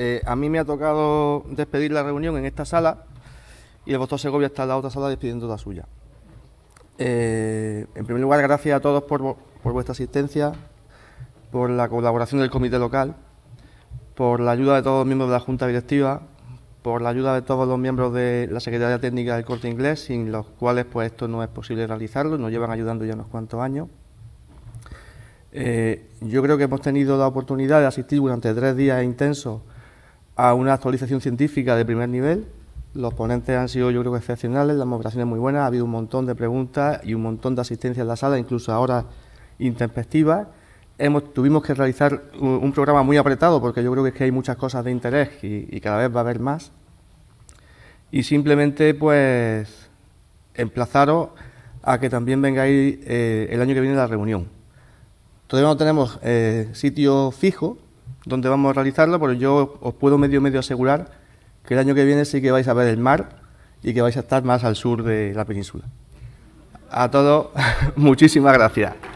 Eh, a mí me ha tocado despedir la reunión en esta sala y el doctor Segovia está en la otra sala despidiendo la suya. Eh, en primer lugar, gracias a todos por, vuestra asistencia, por la colaboración del comité local, por la ayuda de todos los miembros de la Junta Directiva, por la ayuda de todos los miembros de la Secretaría Técnica del Corte Inglés, sin los cuales pues esto no es posible realizarlo, nos llevan ayudando ya unos cuantos años. Eh, yo creo que hemos tenido la oportunidad de asistir durante tres días intensos a una actualización científica de primer nivel. Los ponentes han sido, yo creo que excepcionales, las moderaciones muy buenas, ha habido un montón de preguntas y un montón de asistencia en la sala, incluso ahora intempestivas. Hemos, tuvimos que realizar un, programa muy apretado porque yo creo que es que hay muchas cosas de interés y, cada vez va a haber más. Y simplemente, pues, emplazaros a que también vengáis eh, el año que viene a la reunión. Todavía no tenemos eh, sitio fijo, dónde vamos a realizarlo, pero pues yo os puedo medio medio asegurar que el año que viene sí que vais a ver el mar y que vais a estar más al sur de la península. A todos, muchísimas gracias.